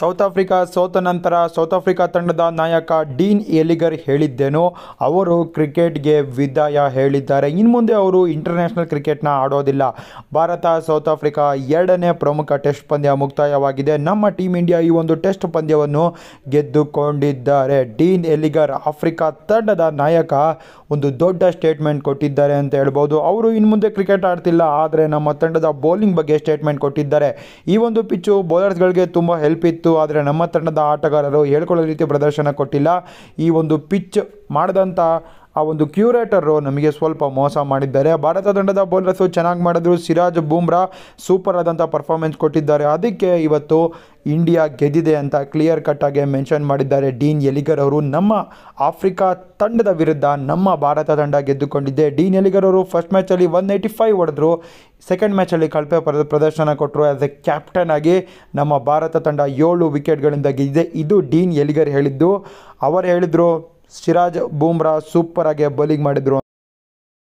south Africa ಸೋತ ನಂತರ south Africa ತಂಡದ ನಾಯಕ ಡೀನ್ ಎಲಿಗರ್ ಹೇಳಿದ್ದೇನೋ ಅವರು ಕ್ರಿಕೆಟ್ಗೆ ವಿದಾಯ ಹೇಳಿದ್ದಾರೆ ಇನ್ನು ಮುಂದೆ ಅವರು ಇಂಟರ್ನ್ಯಾಷನಲ್ ಕ್ರಿಕೆಟ್ನ ಆಡೋದಿಲ್ಲ ಭಾರತ ಸೌತ್ ಆಫ್ರಿಕಾ ಎರಡನೇ ಪ್ರಮುಖ ಟೆಸ್ಟ್ ಪಂದ್ಯ ಮುಕ್ತಾಯವಾಗಿದೆ ನಮ್ಮ ಟೀಮ್ ಇಂಡಿಯಾ ಈ ಒಂದು ಟೆಸ್ಟ್ ಪಂದ್ಯವನ್ನು ಗೆದ್ದುಕೊಂಡಿದ್ದಾರೆ ಡೀನ್ ಎಲಿಗರ್ ಆಫ್ರಿಕಾ ತಂಡದ ನಾಯಕ ಒಂದು ದೊಡ್ಡ ಸ್ಟೇಟ್ಮೆಂಟ್ ಕೊಟ್ಟಿದ್ದಾರೆ ಅಂತ ಹೇಳ್ಬೋದು ಅವರು ಇನ್ನು ಮುಂದೆ ಕ್ರಿಕೆಟ್ ಆಡ್ತಿಲ್ಲ ಆದರೆ ನಮ್ಮ ತಂಡದ ಬೌಲಿಂಗ್ ಬಗ್ಗೆ ಸ್ಟೇಟ್ಮೆಂಟ್ ಕೊಟ್ಟಿದ್ದಾರೆ ಈ ಒಂದು ಪಿಚ್ಚು ಬೌಲರ್ಸ್ಗಳಿಗೆ ತುಂಬ ಹೆಲ್ಪ್ ಇತ್ತು ಇತ್ತು ಆದರೆ ನಮ್ಮ ತಂಡದ ಆಟಗಾರರು ಹೇಳ್ಕೊಳ್ಳೋ ರೀತಿಯ ಪ್ರದರ್ಶನ ಕೊಟ್ಟಿಲ್ಲ ಈ ಒಂದು ಪಿಚ್ ಮಾಡಿದಂಥ ಆ ಒಂದು ಕ್ಯೂರೇಟರು ನಮಗೆ ಸ್ವಲ್ಪ ಮೋಸ ಮಾಡಿದ್ದಾರೆ ಭಾರತ ತಂಡದ ಬೌಲರ್ಸು ಚೆನ್ನಾಗಿ ಮಾಡಿದ್ರು ಸಿರಾಜ್ ಬೂಮ್ರಾ ಸೂಪರ್ ಆದಂಥ ಪರ್ಫಾರ್ಮೆನ್ಸ್ ಕೊಟ್ಟಿದ್ದಾರೆ ಅದಕ್ಕೆ ಇವತ್ತು ಇಂಡಿಯಾ ಗೆದ್ದಿದೆ ಅಂತ ಕ್ಲಿಯರ್ ಕಟ್ಟಾಗಿ ಮೆನ್ಷನ್ ಮಾಡಿದ್ದಾರೆ ಡೀನ್ ಎಲಿಗರ್ ಅವರು ನಮ್ಮ ಆಫ್ರಿಕಾ ತಂಡದ ವಿರುದ್ಧ ನಮ್ಮ ಭಾರತ ತಂಡ ಗೆದ್ದುಕೊಂಡಿದ್ದೆ ಡೀನ್ ಎಲಿಗರ್ ಅವರು ಫಸ್ಟ್ ಮ್ಯಾಚಲ್ಲಿ ಒನ್ ಏಯ್ಟಿ ಫೈವ್ ಹೊಡೆದ್ರು ಸೆಕೆಂಡ್ ಮ್ಯಾಚಲ್ಲಿ ಕಳಪೆ ಪ್ರದರ್ಶನ ಕೊಟ್ಟರು ಆ್ಯಸ್ ಎ ಕ್ಯಾಪ್ಟನ್ ಆಗಿ ನಮ್ಮ ಭಾರತ ತಂಡ ಏಳು ವಿಕೆಟ್ಗಳಿಂದ ಗೆದ್ದಿದೆ ಇದು ಡೀನ್ ಎಲಿಗರ್ ಹೇಳಿದ್ದು ಅವರು ಹೇಳಿದರು ಸಿರಾಜ್ ಬೂಮ್ರಾ ಆಗಿ ಬೌಲಿಂಗ್ ಮಾಡಿದ್ರು